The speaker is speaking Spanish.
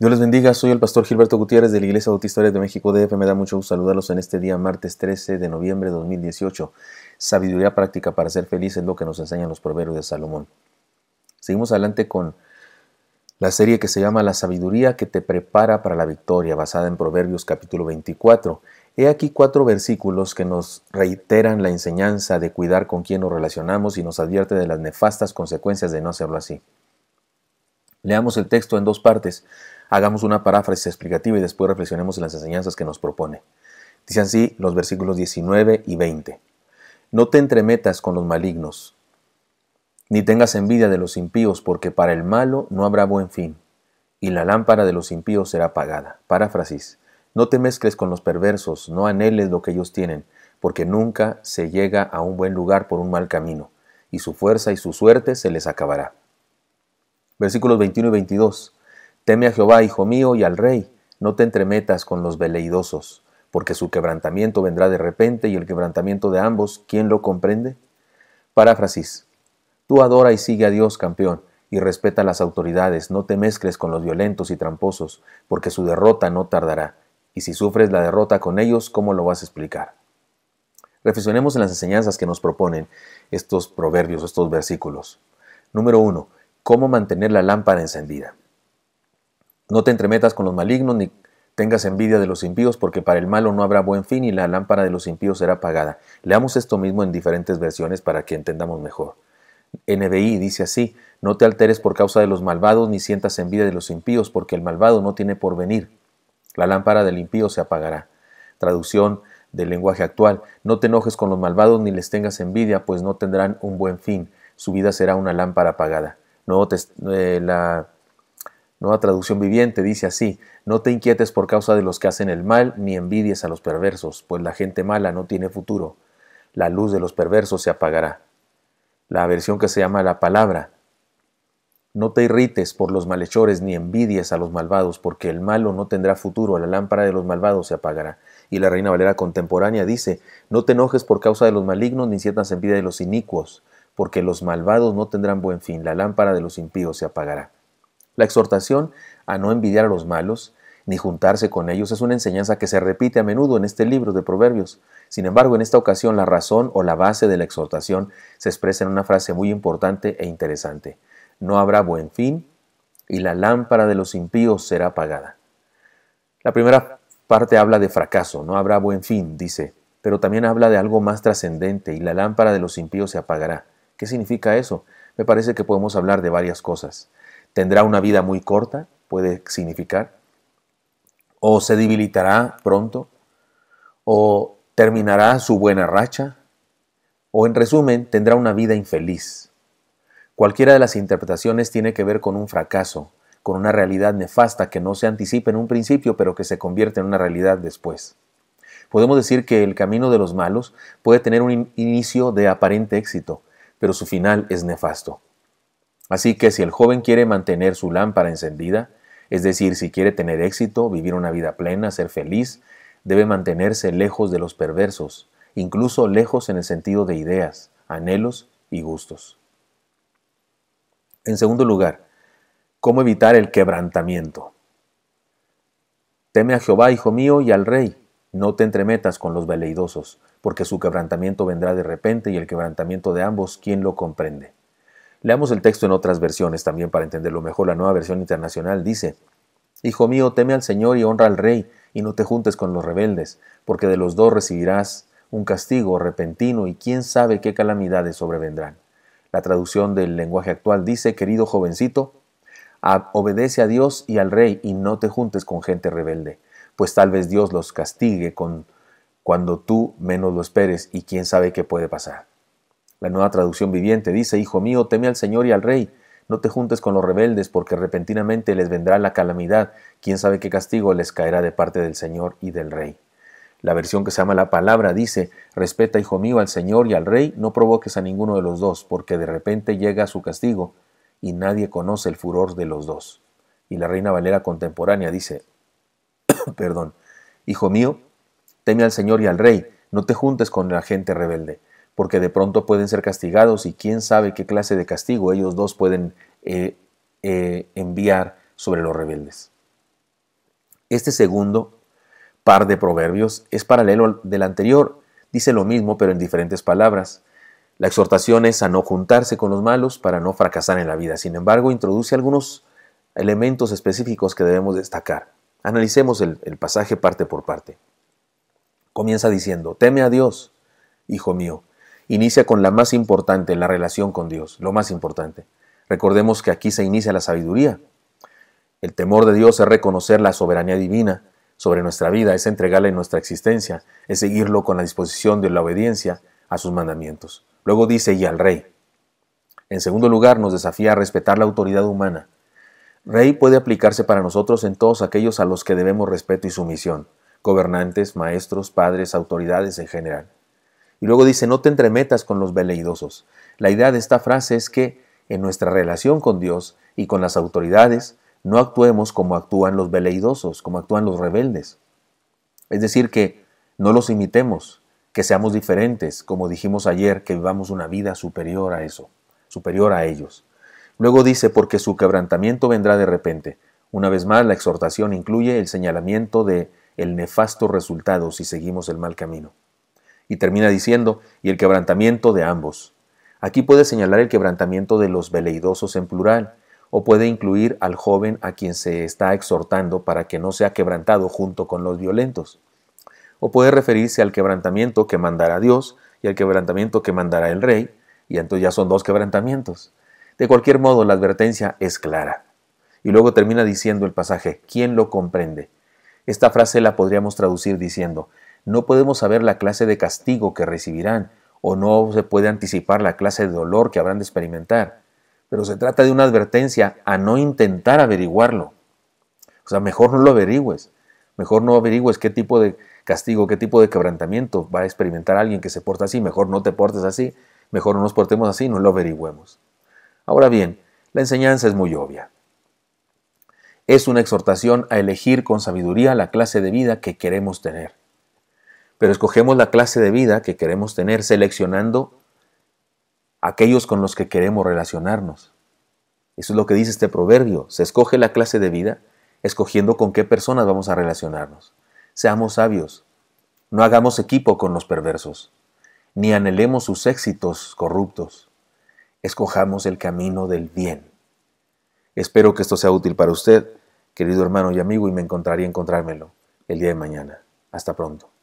Dios les bendiga, soy el pastor Gilberto Gutiérrez de la Iglesia Bautista de México DF. Me da mucho gusto saludarlos en este día, martes 13 de noviembre de 2018. Sabiduría práctica para ser feliz es lo que nos enseñan los proverbios de Salomón. Seguimos adelante con la serie que se llama La sabiduría que te prepara para la victoria, basada en Proverbios capítulo 24. He aquí cuatro versículos que nos reiteran la enseñanza de cuidar con quién nos relacionamos y nos advierte de las nefastas consecuencias de no hacerlo así. Leamos el texto en dos partes hagamos una paráfrasis explicativa y después reflexionemos en las enseñanzas que nos propone. Dicen así los versículos 19 y 20. No te entremetas con los malignos, ni tengas envidia de los impíos, porque para el malo no habrá buen fin, y la lámpara de los impíos será apagada. Paráfrasis. No te mezcles con los perversos, no anheles lo que ellos tienen, porque nunca se llega a un buen lugar por un mal camino, y su fuerza y su suerte se les acabará. Versículos 21 y 22. Teme a Jehová, hijo mío, y al rey. No te entremetas con los veleidosos, porque su quebrantamiento vendrá de repente y el quebrantamiento de ambos, ¿quién lo comprende? Paráfrasis. Tú adora y sigue a Dios, campeón, y respeta a las autoridades, no te mezcles con los violentos y tramposos, porque su derrota no tardará. Y si sufres la derrota con ellos, ¿cómo lo vas a explicar? Reflexionemos en las enseñanzas que nos proponen estos proverbios, estos versículos. Número 1. ¿Cómo mantener la lámpara encendida? No te entremetas con los malignos, ni tengas envidia de los impíos, porque para el malo no habrá buen fin y la lámpara de los impíos será apagada. Leamos esto mismo en diferentes versiones para que entendamos mejor. NBI dice así, no te alteres por causa de los malvados, ni sientas envidia de los impíos, porque el malvado no tiene porvenir. La lámpara del impío se apagará. Traducción del lenguaje actual, no te enojes con los malvados, ni les tengas envidia, pues no tendrán un buen fin. Su vida será una lámpara apagada. No te... Eh, la Nueva traducción viviente dice así, no te inquietes por causa de los que hacen el mal, ni envidies a los perversos, pues la gente mala no tiene futuro. La luz de los perversos se apagará. La versión que se llama la palabra. No te irrites por los malhechores, ni envidies a los malvados, porque el malo no tendrá futuro, la lámpara de los malvados se apagará. Y la Reina Valera contemporánea dice, no te enojes por causa de los malignos, ni sientas envidia de los inicuos, porque los malvados no tendrán buen fin, la lámpara de los impíos se apagará. La exhortación a no envidiar a los malos, ni juntarse con ellos es una enseñanza que se repite a menudo en este libro de Proverbios. Sin embargo, en esta ocasión la razón o la base de la exhortación se expresa en una frase muy importante e interesante. No habrá buen fin y la lámpara de los impíos será apagada. La primera parte habla de fracaso, no habrá buen fin, dice, pero también habla de algo más trascendente y la lámpara de los impíos se apagará. ¿Qué significa eso? Me parece que podemos hablar de varias cosas tendrá una vida muy corta, puede significar, o se debilitará pronto, o terminará su buena racha, o en resumen, tendrá una vida infeliz. Cualquiera de las interpretaciones tiene que ver con un fracaso, con una realidad nefasta que no se anticipa en un principio, pero que se convierte en una realidad después. Podemos decir que el camino de los malos puede tener un inicio de aparente éxito, pero su final es nefasto. Así que si el joven quiere mantener su lámpara encendida, es decir, si quiere tener éxito, vivir una vida plena, ser feliz, debe mantenerse lejos de los perversos, incluso lejos en el sentido de ideas, anhelos y gustos. En segundo lugar, ¿cómo evitar el quebrantamiento? Teme a Jehová, hijo mío, y al rey. No te entremetas con los veleidosos, porque su quebrantamiento vendrá de repente y el quebrantamiento de ambos, ¿quién lo comprende? Leamos el texto en otras versiones también para entenderlo mejor. La nueva versión internacional dice, Hijo mío, teme al Señor y honra al Rey, y no te juntes con los rebeldes, porque de los dos recibirás un castigo repentino y quién sabe qué calamidades sobrevendrán. La traducción del lenguaje actual dice, querido jovencito, obedece a Dios y al Rey y no te juntes con gente rebelde, pues tal vez Dios los castigue con cuando tú menos lo esperes y quién sabe qué puede pasar. La nueva traducción viviente dice, Hijo mío, teme al Señor y al Rey. No te juntes con los rebeldes, porque repentinamente les vendrá la calamidad. Quién sabe qué castigo les caerá de parte del Señor y del Rey. La versión que se llama la palabra dice, Respeta, hijo mío, al Señor y al Rey, no provoques a ninguno de los dos, porque de repente llega su castigo, y nadie conoce el furor de los dos. Y la Reina Valera contemporánea dice, perdón, Hijo mío, teme al Señor y al Rey, no te juntes con la gente rebelde porque de pronto pueden ser castigados y quién sabe qué clase de castigo ellos dos pueden eh, eh, enviar sobre los rebeldes. Este segundo par de proverbios es paralelo del anterior, dice lo mismo pero en diferentes palabras. La exhortación es a no juntarse con los malos para no fracasar en la vida. Sin embargo, introduce algunos elementos específicos que debemos destacar. Analicemos el pasaje parte por parte. Comienza diciendo, teme a Dios, hijo mío, inicia con la más importante, la relación con Dios, lo más importante. Recordemos que aquí se inicia la sabiduría. El temor de Dios es reconocer la soberanía divina sobre nuestra vida, es en nuestra existencia, es seguirlo con la disposición de la obediencia a sus mandamientos. Luego dice, y al rey. En segundo lugar, nos desafía a respetar la autoridad humana. Rey puede aplicarse para nosotros en todos aquellos a los que debemos respeto y sumisión, gobernantes, maestros, padres, autoridades en general. Y luego dice, no te entremetas con los veleidosos. La idea de esta frase es que en nuestra relación con Dios y con las autoridades, no actuemos como actúan los veleidosos, como actúan los rebeldes. Es decir, que no los imitemos, que seamos diferentes, como dijimos ayer, que vivamos una vida superior a eso, superior a ellos. Luego dice, porque su quebrantamiento vendrá de repente. Una vez más, la exhortación incluye el señalamiento de el nefasto resultado si seguimos el mal camino. Y termina diciendo, y el quebrantamiento de ambos. Aquí puede señalar el quebrantamiento de los veleidosos en plural, o puede incluir al joven a quien se está exhortando para que no sea quebrantado junto con los violentos. O puede referirse al quebrantamiento que mandará Dios y al quebrantamiento que mandará el rey, y entonces ya son dos quebrantamientos. De cualquier modo, la advertencia es clara. Y luego termina diciendo el pasaje, ¿quién lo comprende? Esta frase la podríamos traducir diciendo, no podemos saber la clase de castigo que recibirán o no se puede anticipar la clase de dolor que habrán de experimentar, pero se trata de una advertencia a no intentar averiguarlo. O sea, mejor no lo averigües, mejor no averigües qué tipo de castigo, qué tipo de quebrantamiento va a experimentar alguien que se porta así, mejor no te portes así, mejor no nos portemos así, no lo averigüemos. Ahora bien, la enseñanza es muy obvia. Es una exhortación a elegir con sabiduría la clase de vida que queremos tener pero escogemos la clase de vida que queremos tener seleccionando aquellos con los que queremos relacionarnos. Eso es lo que dice este proverbio. Se escoge la clase de vida escogiendo con qué personas vamos a relacionarnos. Seamos sabios. No hagamos equipo con los perversos, ni anhelemos sus éxitos corruptos. Escojamos el camino del bien. Espero que esto sea útil para usted, querido hermano y amigo, y me encontraría encontrármelo el día de mañana. Hasta pronto.